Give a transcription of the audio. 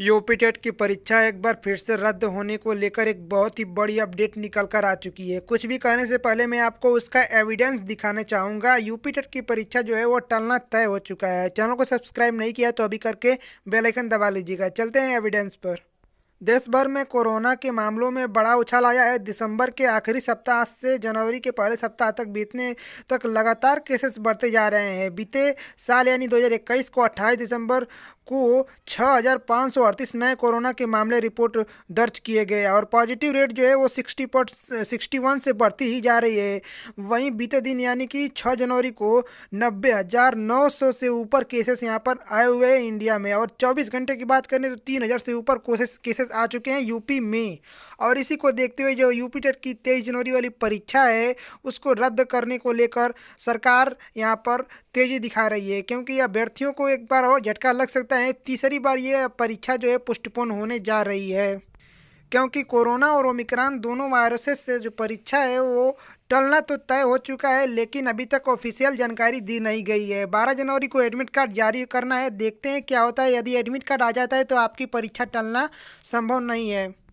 UPTET की परीक्षा एक बार फिर से रद्द होने को लेकर एक बहुत ही बड़ी अपडेट निकल कर आ चुकी है कुछ भी कहने से पहले मैं आपको उसका एविडेंस दिखाना चाहूँगा यूपी टेट की परीक्षा जो है वो टलना तय हो चुका है चैनल को सब्सक्राइब नहीं किया तो अभी करके बेलाइकन दबा लीजिएगा चलते हैं एविडेंस पर देश भर में कोरोना के मामलों में बड़ा उछाल आया है दिसंबर के आखिरी सप्ताह से जनवरी के पहले सप्ताह तक बीतने तक लगातार केसेस बढ़ते जा रहे हैं बीते साल यानी 2021 को 28 दिसंबर को छः नए कोरोना के मामले रिपोर्ट दर्ज किए गए और पॉजिटिव रेट जो है वो 60 पर सिक्सटी से बढ़ती ही जा रही है वहीं बीते दिन यानी कि 6 जनवरी को नब्बे से ऊपर केसेस यहाँ पर आए हुए हैं इंडिया में और 24 घंटे की बात करें तो तीन से ऊपर केसेस केसेस आ चुके हैं यूपी में और इसी को देखते हुए जो यूपी टेट की तेईस जनवरी वाली परीक्षा है उसको रद्द करने को लेकर सरकार यहाँ पर तेज़ी दिखा रही है क्योंकि अभ्यर्थियों को एक बार और झटका लग सकता है तीसरी बार ये परीक्षा जो है पोस्टपोन होने जा रही है क्योंकि कोरोना और ओमिक्रॉन दोनों वायरसेस से जो परीक्षा है वो टलना तो तय हो चुका है लेकिन अभी तक ऑफिशियल जानकारी दी नहीं गई है 12 जनवरी को एडमिट कार्ड जारी करना है देखते हैं क्या होता है यदि एडमिट कार्ड आ जाता है तो आपकी परीक्षा टलना संभव नहीं है